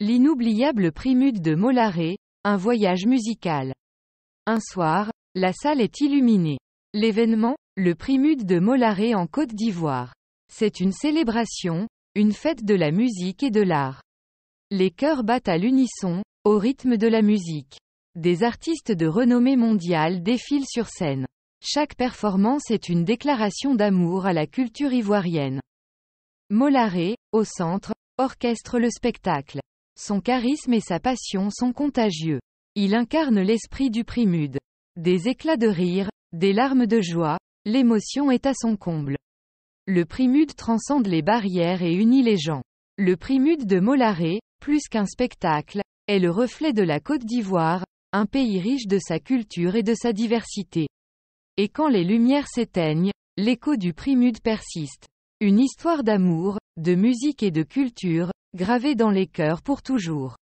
L'inoubliable Primude de Molaré, un voyage musical. Un soir, la salle est illuminée. L'événement, le Primude de Molaré en Côte d'Ivoire. C'est une célébration, une fête de la musique et de l'art. Les chœurs battent à l'unisson, au rythme de la musique. Des artistes de renommée mondiale défilent sur scène. Chaque performance est une déclaration d'amour à la culture ivoirienne. Molaré, au centre, orchestre le spectacle. Son charisme et sa passion sont contagieux. Il incarne l'esprit du primude. Des éclats de rire, des larmes de joie, l'émotion est à son comble. Le primude transcende les barrières et unit les gens. Le primude de Molaré, plus qu'un spectacle, est le reflet de la Côte d'Ivoire, un pays riche de sa culture et de sa diversité. Et quand les lumières s'éteignent, l'écho du primude persiste. Une histoire d'amour, de musique et de culture, gravé dans les cœurs pour toujours.